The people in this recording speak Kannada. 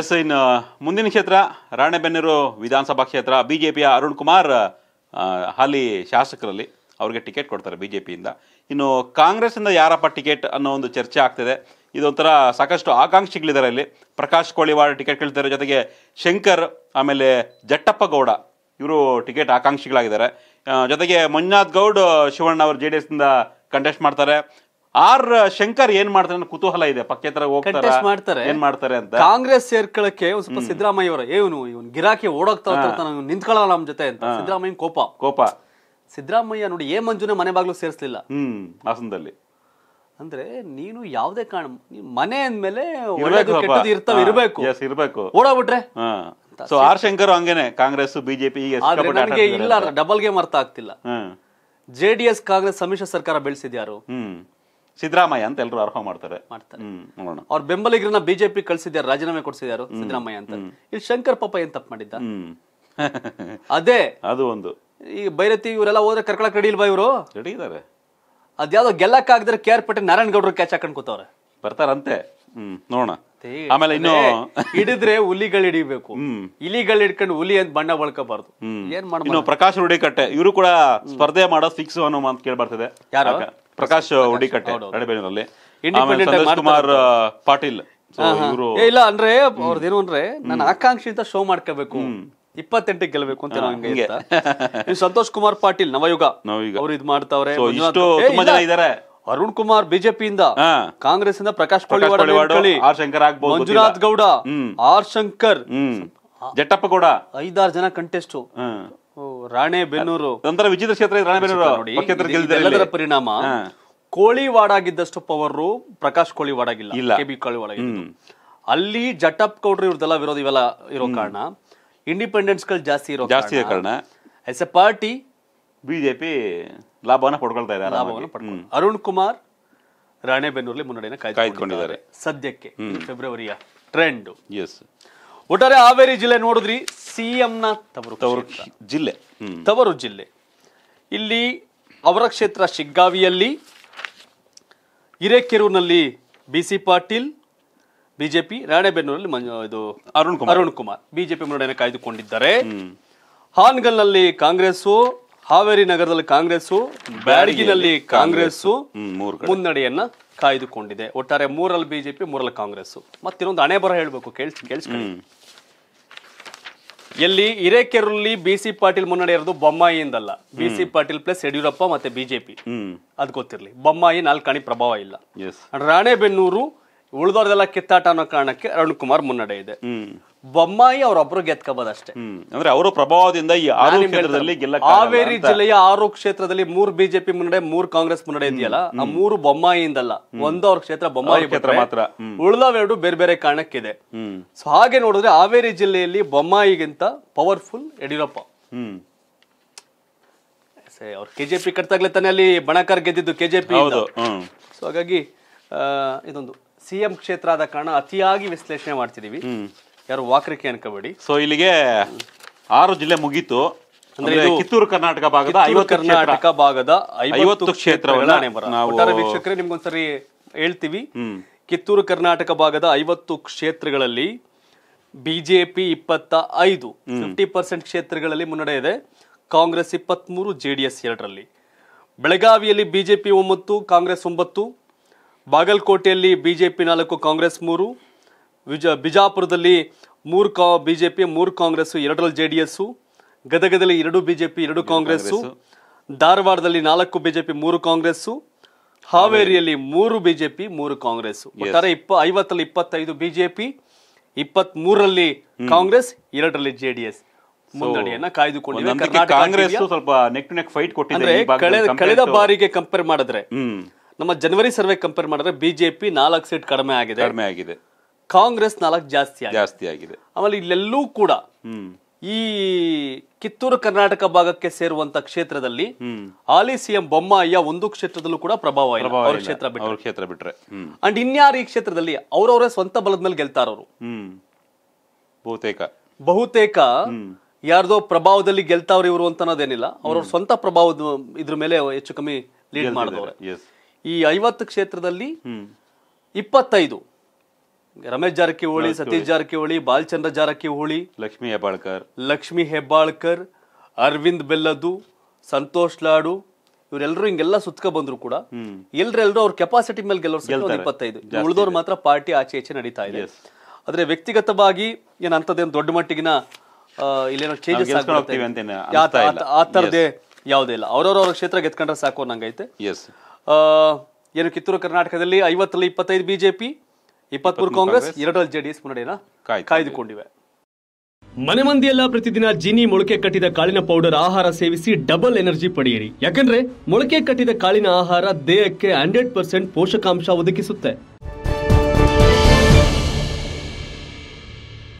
ಎಸ್ uh, uh, ಇನ್ನು ಮುಂದಿನ ಕ್ಷೇತ್ರ ರಾಣೆಬೆನ್ನೂರು ವಿಧಾನಸಭಾ ಕ್ಷೇತ್ರ ಬಿ ಜೆ ಪಿಯ ಅರುಣ್ ಕುಮಾರ್ ಹಾಲಿ ಶಾಸಕರಲ್ಲಿ ಅವ್ರಿಗೆ ಟಿಕೆಟ್ ಕೊಡ್ತಾರೆ ಬಿ ಜೆ ಪಿಯಿಂದ ಇನ್ನು ಕಾಂಗ್ರೆಸ್ಸಿಂದ ಯಾರಪ್ಪ ಟಿಕೆಟ್ ಅನ್ನೋ ಒಂದು ಚರ್ಚೆ ಆಗ್ತಿದೆ ಇದೊಂಥರ ಸಾಕಷ್ಟು ಆಕಾಂಕ್ಷಿಗಳಿದ್ದಾರೆ ಇಲ್ಲಿ ಪ್ರಕಾಶ್ ಕೋಳಿವಾಡ್ ಟಿಕೆಟ್ ಕೇಳ್ತಾರೆ ಜೊತೆಗೆ ಶಂಕರ್ ಆಮೇಲೆ ಜಟ್ಟಪ್ಪ ಗೌಡ ಇವರು ಟಿಕೆಟ್ ಆಕಾಂಕ್ಷಿಗಳಾಗಿದ್ದಾರೆ ಜೊತೆಗೆ ಮಂಜುನಾಥ್ ಗೌಡ್ ಶಿವಣ್ಣ ಅವರು ಜೆ ಡಿ ಎಸ್ನಿಂದ ಕಂಟೆಸ್ಟ್ ಮಾಡ್ತಾರೆ ಆರ್ ಶಂಕರ್ ಏನ್ ಮಾಡ್ತಾರೆ ಕುತೂಹಲ ಇದೆ ಪಕ್ಕೇತರ ಹೋಗ್ತಾರೆ ಮಾಡ್ತಾರೆ ಏನ್ ಮಾಡ್ತಾರೆ ಅಂತ ಕಾಂಗ್ರೆಸ್ ಸೇರ್ಕೊಳ್ಳಕ್ಕೆ ಸ್ವಲ್ಪ ಸಿದ್ದರಾಮಯ್ಯ ಅವರ ಏನು ಇವನ್ ಗಿರಾಕಿ ಓಡೋಗ್ತಾ ನಿಂತ್ಕೊಳ್ಳಲ್ಲ ನಮ್ ಜೊತೆ ಅಂತ ಸಿದ್ದರಾಮಯ್ಯ ಕೋಪ ಕೋಪ ಸಿದ್ದರಾಮಯ್ಯ ನೋಡಿ ಏ ಮಂಜುನೆ ಮನೆ ಬಾಗ್ಲು ಸೇರಿಸಲಿಲ್ಲ ಹ್ಮ್ ಹಾಸನದಲ್ಲಿ ಅಂದ್ರೆ ನೀನು ಯಾವುದೇ ಕಾರಣ ಮನೆ ಅಂದ್ಮೇಲೆ ಇರ್ತಾವ ಇರ್ಬೇಕು ಇರ್ಬೇಕು ಓಡಾಬಿಟ್ರೆ ಸೊ ಆರ್ ಶಂಕರ್ ಹಂಗೇನೆ ಕಾಂಗ್ರೆಸ್ ಬಿಜೆಪಿ ಇಲ್ಲ ಡಬಲ್ ಗೇಮ್ ಅರ್ಥ ಆಗ್ತಿಲ್ಲ ಜೆಡಿಎಸ್ ಕಾಂಗ್ರೆಸ್ ಸಮ್ಮಿಶ್ರ ಸರ್ಕಾರ ಬೆಳೆಸಿದ್ಯಾರು ಸಿದ್ದರಾಮಯ್ಯ ಅಂತ ಎಲ್ಲರೂ ಅರ್ಹ ಮಾಡ್ತಾರೆ ಅವ್ರ ಬೆಂಬಲಿಗರನ್ನ ಬಿಜೆಪಿ ಕಳ್ಸಿದ್ಯಾರು ರಾಜೀನಾಮೆ ಕೊಡ್ಸಿದ್ಯಾರು ಸಿದ್ದರಾಮಯ್ಯ ಅಂತ ಇಲ್ಲಿ ಶಂಕರ್ ಪಾಪ ಏನ್ ತಪ್ಪು ಮಾಡಿದ್ದ ಅದೇ ಅದು ಒಂದು ಈ ಬೈರತಿ ಇವರೆಲ್ಲ ಹೋದ್ರೆ ಕರ್ಕಳ ರೆಡಿ ಇಲ್ವಾ ಇವರು ರೆಡಿ ಇದಾರೆ ಅದ್ಯಾವ್ದೋ ಆಗದ್ರೆ ಕೆ ಆರ್ ಪೇಟೆ ನಾರಾಯಣ್ ಗೌಡರು ಕ್ಯಾಚ್ ಹಾಕೊಂಡ್ ಕೂತವ್ರೆ ಬರ್ತಾರಂತೆ ಹ್ಮ್ ನೋಡೋಣ ಆಮೇಲೆ ಇನ್ನು ಹಿಡಿದ್ರೆ ಹುಲಿಗಳು ಹಿಡಿಬೇಕು ಇಲಿಗಳು ಹಿಡ್ಕೊಂಡು ಹುಲಿ ಅಂತ ಬಣ್ಣ ಬಳ್ಕೋಬಾರ್ದು ಏನ್ ಮಾಡ್ಬೇಕು ಪ್ರಕಾಶ್ ರೂಢಿಕಟ್ಟೆ ಇವರು ಕೂಡ ಸ್ಪರ್ಧೆ ಮಾಡೋ ಫಿಕ್ಸ್ ಅನ್ನೋ ಅಂತ ಕೇಳ್ಬರ್ತದೆ ಯಾರ ಯಾರು ಪ್ರಕಾಶ್ ಉಡಿಕಟ್ಟೆ ಅಡಬೇರಿನಲ್ಲಿ ಕುಮಾರ್ ಪಾಟೀಲ್ ಇಲ್ಲ ಅಂದ್ರೆ ಅವ್ರದ್ದೇನು ಅಂದ್ರೆ ನಾನು ಆಕಾಂಕ್ಷಿತ ಶೋ ಮಾಡ್ಕೋಬೇಕು ಇಪ್ಪತ್ತೆಂಟಕ್ಕೆ ಗೆಲ್ಬೇಕು ಅಂತ ನಾವು ಸಂತೋಷ್ ಕುಮಾರ್ ಪಾಟೀಲ್ ನವಯುಗ ಅವ್ರು ಇದ್ ಮಾಡ್ತಾವ್ರೆ ಇದಾರೆ ಅರುಣ್ ಕುಮಾರ್ ಬಿಜೆಪಿಯಿಂದ ಕಾಂಗ್ರೆಸ್ ಇಂದ ಪ್ರಕಾಶ್ ಆರ್ ಆಗಬಹುದು ಮಂಜುನಾಥ್ ಗೌಡ ಆರ್ ಶಂಕರ್ ಜಟ್ಟಪ್ಪ ಗೌಡ ಐದಾರು ಜನ ಕಂಟೆಸ್ಟ್ ರಾಣೆಬೆನ್ನೂರು ನಂತರ ವಿಚಿತ್ರ ಕ್ಷೇತ್ರ ರಾಣೆಬೆನ್ನೂರು ಗೆಲ್ಲದರ ಪರಿಣಾಮ ಕೋಳಿವಾಡ ಆಗಿದ್ದಷ್ಟು ಪವರು ಪ್ರಕಾಶ್ ಕೋಳಿವಾಡ ಆಗಿಲ್ಲ ಇಲ್ಲ ಕೋಳಿವಾಡ ಅಲ್ಲಿ ಜಟಪ್ ಕೌಡ್ರಿ ಇವ್ರದೆಲ್ಲ ವಿರೋಧ ಇವೆಲ್ಲ ಇರೋ ಕಾರಣ ಇಂಡಿಪೆಂಡೆನ್ಸ್ ಗಳು ಜಾಸ್ತಿ ಇರೋ ಜಾಸ್ತಿ ಕಾರಣ ಎಸ್ ಎ ಪಾರ್ಟಿ ಬಿಜೆಪಿ ಲಾಭವನ್ನ ಪಡ್ಕೊಳ್ತಾ ಇದೆ ಲಾಭವನ್ನು ಅರುಣ್ ಕುಮಾರ್ ರಾಣೆಬೆನ್ನೂರಲ್ಲಿ ಮುನ್ನಡೆಯನ್ನು ಕಾಯ್ದುಕೊಂಡಿದ್ದಾರೆ ಸದ್ಯಕ್ಕೆ ಫೆಬ್ರವರಿಯ ಟ್ರೆಂಡ್ ಎಸ್ ಒಟ್ಟಾರೆ ಹಾವೇರಿ ಜಿಲ್ಲೆ ನೋಡಿದ್ರಿ ಸಿ ಎಂನ ತವರು ತವರು ಜಿಲ್ಲೆ ತವರು ಜಿಲ್ಲೆ ಇಲ್ಲಿ ಅವರ ಕ್ಷೇತ್ರ ಶಿಗ್ಗಾವಿಯಲ್ಲಿ ಹಿರೇಕೆರೂರಿನಲ್ಲಿ ಬಿ ಸಿ ಪಾಟೀಲ್ ಬಿಜೆಪಿ ರಾಣೆಬೆನ್ನೂರಲ್ಲಿ ಇದು ಅರುಣ್ ಕುಮಾರ್ ಅರುಣ್ ಕುಮಾರ್ ಬಿಜೆಪಿ ಮುನ್ನಡೆಯನ್ನು ಕಾಯ್ದುಕೊಂಡಿದ್ದಾರೆ ಹಾನ್ಗಲ್ನಲ್ಲಿ ಕಾಂಗ್ರೆಸ್ಸು ಹಾವೇರಿ ನಗರದಲ್ಲಿ ಕಾಂಗ್ರೆಸ್ಸು ಬ್ಯಾಡಗಿನಲ್ಲಿ ಕಾಂಗ್ರೆಸ್ಸು ಮುನ್ನಡೆಯನ್ನ ಕಾಯ್ದುಕೊಂಡಿದೆ ಒಟ್ಟಾರೆ ಮೂರಲ್ಲಿ ಬಿಜೆಪಿ ಮೂರಲ್ಲಿ ಕಾಂಗ್ರೆಸ್ಸು ಮತ್ತಿನ್ನೊಂದು ಅಣೆ ಬರ ಹೇಳಬೇಕು ಕೇಳಿ ಕೇಳಿಸ್ಕೊಳ್ಳಿ ಎಲ್ಲಿ ಹಿರೇಕೆರೂರಲ್ಲಿ ಬಿ ಸಿ ಪಾಟೀಲ್ ಮುನ್ನಡೆ ಇರೋದು ಬೊಮ್ಮಾಯಿಯಿಂದಲ್ಲ B C Patil plus Yediyurappa ಮತ್ತೆ ಬಿಜೆಪಿ ಅದ್ ಗೊತ್ತಿರ್ಲಿ ಬೊಮ್ಮಾಯಿ ನಾಲ್ಕಾಣಿ ಪ್ರಭಾವ ಇಲ್ಲ ರಾಣೆಬೆನ್ನೂರು ಉಳಿದವ್ರದೆಲ್ಲ ಕಿತ್ತಾಟ ಅನ್ನೋ ಕಾರಣಕ್ಕೆ ಅರುಣ್ ಕುಮಾರ್ ಮುನ್ನಡೆ ಇದೆ ಬೊಮ್ಮಾಯಿ ಅವರೊಬ್ರು ಅಷ್ಟೇ ಅಂದ್ರೆ ಅವರ ಪ್ರಭಾವದಿಂದ ಈ ಆರು ಕ್ಷೇತ್ರದಲ್ಲಿ ಹಾವೇರಿ ಜಿಲ್ಲೆಯ ಆರು ಕ್ಷೇತ್ರದಲ್ಲಿ ಮೂರ್ ಬಿಜೆಪಿ ಮುನ್ನಡೆ ಮೂರ್ ಕಾಂಗ್ರೆಸ್ ಮುನ್ನಡೆ ಇದೆಯಲ್ಲ ಆ ಮೂರು ಬೊಮ್ಮಾಯಿಯಿಂದಲ್ಲ ಒಂದು ಅವ್ರ ಕ್ಷೇತ್ರ ಬೊಮ್ಮಾಯಿ ಕ್ಷೇತ್ರ ಮಾತ್ರ ಉಳಿದವೆರಡು ಬೇರೆ ಬೇರೆ ಕಾರಣಕ್ಕಿದೆ ಸೊ ಹಾಗೆ ನೋಡಿದ್ರೆ ಹಾವೇರಿ ಜಿಲ್ಲೆಯಲ್ಲಿ ಬೊಮ್ಮಾಯಿಗಿಂತ ಪವರ್ಫುಲ್ ಯಡಿಯೂರಪ್ಪ ಅವ್ರ ಕೆಜೆಪಿ ಕಟ್ತಾಗ್ಲೇ ತಾನೆ ಅಲ್ಲಿ ಬಣಕಾರ್ ಗೆದ್ದಿದ್ದು ಕೆಜೆಪಿ ಸೊ ಹಾಗಾಗಿ ಇದೊಂದು ಸಿಎಂ ಕ್ಷೇತ್ರ ಆದ ಕಾರಣ ಅತಿಯಾಗಿ ವಿಶ್ಲೇಷಣೆ ಮಾಡ್ತಿದೀವಿ ಯಾರು ವಾಕರಿಕೆ ಅನ್ಕೋಬೇಡಿ ಸೊ ಇಲ್ಲಿಗೆ ಆರು ಜಿಲ್ಲೆ ಮುಗೀತು ಅಂದ್ರೆ ಕಿತ್ತೂರು ಕರ್ನಾಟಕ ಭಾಗದ ಐವತ್ತು ಕರ್ನಾಟಕ ಭಾಗದ ಐವತ್ತು ಕ್ಷೇತ್ರ ವೀಕ್ಷಕರೇ ನಿಮ್ಗೊಂದ್ಸರಿ ಹೇಳ್ತೀವಿ ಕಿತ್ತೂರು ಕರ್ನಾಟಕ ಭಾಗದ ಐವತ್ತು ಕ್ಷೇತ್ರಗಳಲ್ಲಿ ಬಿಜೆಪಿ ಇಪ್ಪತ್ತ ಐದು ಫಿಫ್ಟಿ ಪರ್ಸೆಂಟ್ ಕ್ಷೇತ್ರಗಳಲ್ಲಿ ಮುನ್ನಡೆ ಇದೆ ಕಾಂಗ್ರೆಸ್ ಇಪ್ಪತ್ಮೂರು ಜೆ ಡಿ ಎಸ್ ಎರಡರಲ್ಲಿ ಬೆಳಗಾವಿಯಲ್ಲಿ ಬಿಜೆಪಿ ಒಂಬತ್ತು ಕಾಂಗ್ರೆಸ್ ಒಂಬತ್ತು ಬಾಗಲಕೋಟೆಯಲ್ಲಿ ಬಿಜೆಪಿ ನಾಲ್ಕು ಕಾಂಗ್ರೆಸ್ ಮೂರು ವಿಜ ಬಿಜಾಪುರದಲ್ಲಿ ಮೂರು ಕಾ ಬಿಜೆಪಿ ಮೂರು ಕಾಂಗ್ರೆಸ್ಸು ಎರಡರಲ್ಲಿ ಜೆ ಡಿ ಎಸ್ಸು ಗದಗದಲ್ಲಿ ಎರಡು ಬಿಜೆಪಿ ಎರಡು ಕಾಂಗ್ರೆಸ್ಸು ಧಾರವಾಡದಲ್ಲಿ ನಾಲ್ಕು ಬಿಜೆಪಿ ಮೂರು ಕಾಂಗ್ರೆಸ್ಸು ಹಾವೇರಿಯಲ್ಲಿ ಮೂರು ಬಿಜೆಪಿ ಮೂರು ಕಾಂಗ್ರೆಸ್ ಒಟ್ಟಾರೆ ಇಪ್ಪ ಐವತ್ತಲ್ಲಿ ಇಪ್ಪತ್ತೈದು ಬಿಜೆಪಿ ಇಪ್ಪತ್ತ್ ಮೂರರಲ್ಲಿ ಕಾಂಗ್ರೆಸ್ ಎರಡರಲ್ಲಿ ಜೆಡಿಎಸ್ ಮುನ್ನಡೆಯನ್ನ ಕಾಯ್ದುಕೊಂಡಿದೆ ಕಾಂಗ್ರೆಸ್ ಸ್ವಲ್ಪ ನೆಕ್ ನೆಕ್ ಫೈಟ್ ಕೊಟ್ಟಿದೆ ಕಳೆದ ಕಳೆದ ಬಾರಿಗೆ ಕಂಪೇರ್ ಮಾಡಿದ್ರೆ ನಮ್ಮ ಜನವರಿ ಸರ್ವೆ ಕಂಪೇರ್ ಮಾಡಿದ್ರೆ ಬಿಜೆಪಿ ನಾಲ್ಕು ಸೀಟ್ ಕಡಿಮೆ ಆಗಿದೆ ಕಡಿಮೆ ಆಗಿದೆ ಕಾಂಗ್ರೆಸ್ ನಾಲ್ಕು ಜಾಸ್ತಿ ಆಗಿದೆ ಜಾಸ್ತಿ ಆಗಿದೆ ಆಮೇಲೆ ಇಲ್ಲೆಲ್ಲೂ ಕೂಡ ಈ ಕಿತ್ತೂರು ಕರ್ನಾಟಕ ಭಾಗಕ್ಕೆ ಸೇರುವಂತ ಕ್ಷೇತ್ರದಲ್ಲಿ ಹಾಲಿ ಸಿಎಂ ಬೊಮ್ಮಾಯ ಒಂದು ಕ್ಷೇತ್ರದಲ್ಲೂ ಕೂಡ ಪ್ರಭಾವ ಕ್ಷೇತ್ರ ಬಿಟ್ರೆ ಅಂಡ್ ಇನ್ಯಾರು ಈ ಕ್ಷೇತ್ರದಲ್ಲಿ ಅವರವರೇ ಸ್ವಂತ ಬಲದ ಮೇಲೆ ಗೆಲ್ತಾರವ್ರು ಬಹುತೇಕ ಬಹುತೇಕ ಯಾರ್ದೋ ಪ್ರಭಾವದಲ್ಲಿ ಗೆಲ್ತಾವ್ರ ಇವರು ಅಂತ ಅನ್ನೋದೇನಿಲ್ಲ ಅವ್ರವ್ರ ಸ್ವಂತ ಪ್ರಭಾವ ಇದ್ರ ಮೇಲೆ ಹೆಚ್ಚು ಕಮ್ಮಿ ಲೀಡ್ ಮಾಡಿದವ್ರೆ ಈ ಐವತ್ತು ಕ್ಷೇತ್ರದಲ್ಲಿ ಇಪ್ಪತ್ತೈದು ರಮೇಶ್ ಜಾರಕಿಹೊಳಿ ಸತೀಶ್ ಜಾರಕಿಹೊಳಿ ಬಾಲಚಂದ್ರ ಜಾರಕಿಹೊಳಿ ಲಕ್ಷ್ಮಿ ಹೆಬ್ಬಾಳ್ಕರ್ ಲಕ್ಷ್ಮಿ ಹೆಬ್ಬಾಳ್ಕರ್ ಅರವಿಂದ್ ಬೆಲ್ಲದು ಸಂತೋಷ್ ಲಾಡು ಇವರೆಲ್ಲರೂ ಹಿಂಗೆಲ್ಲ ಸುತ್ಕ ಬಂದ್ರು ಕೂಡ ಎಲ್ರೆಲ್ಲರೂ ಅವ್ರ ಕೆಪಾಸಿಟಿ ಮೇಲೆ ಗೆಲ್ಲೋರು ಇಪ್ಪತ್ತೈದು ಉಳಿದವ್ರು ಮಾತ್ರ ಪಾರ್ಟಿ ಆಚೆ ಈಚೆ ನಡೀತಾ ಇದೆ ಆದ್ರೆ ವ್ಯಕ್ತಿಗತವಾಗಿ ಏನ್ ಅಂತದೇನು ದೊಡ್ಡ ಮಟ್ಟಿಗಿನ ಇಲ್ಲೇನೋ ಚೇಂಜಸ್ ಆ ತರದೇ ಯಾವುದೇ ಇಲ್ಲ ಅವ್ರ ಕ್ಷೇತ್ರ ಗೆತ್ಕೊಂಡ್ರೆ ಸಾಕು ಅನ್ನಂಗೈತೆ ಏನು ಕಿತ್ತೂರು ಕರ್ನಾಟಕದಲ್ಲಿ ಐವತ್ತರಲ್ಲಿ ಇಪ್ಪತ್ತೈದು ಬಿಜೆಪಿ ಇಪ್ಪತ್ಮೂರು ಕಾಂಗ್ರೆಸ್ ಎರಡರಲ್ಲಿ ಜೆಡಿಎಸ್ ಮುನ್ನಡೆಯನ್ನ ಕಾಯ್ದುಕೊಂಡಿವೆ ಮನೆ ಮಂದಿಯೆಲ್ಲ ಪ್ರತಿದಿನ ಜಿನಿ ಮೊಳಕೆ ಕಟ್ಟಿದ ಕಾಳಿನ ಪೌಡರ್ ಆಹಾರ ಸೇವಿಸಿ ಡಬಲ್ ಎನರ್ಜಿ ಪಡೆಯಿರಿ ಯಾಕಂದ್ರೆ ಮೊಳಕೆ ಕಟ್ಟಿದ ಕಾಳಿನ ಆಹಾರ ದೇಹಕ್ಕೆ ಹಂಡ್ರೆಡ್ ಪರ್ಸೆಂಟ್ ಪೋಷಕಾಂಶ ಒದಗಿಸುತ್ತೆ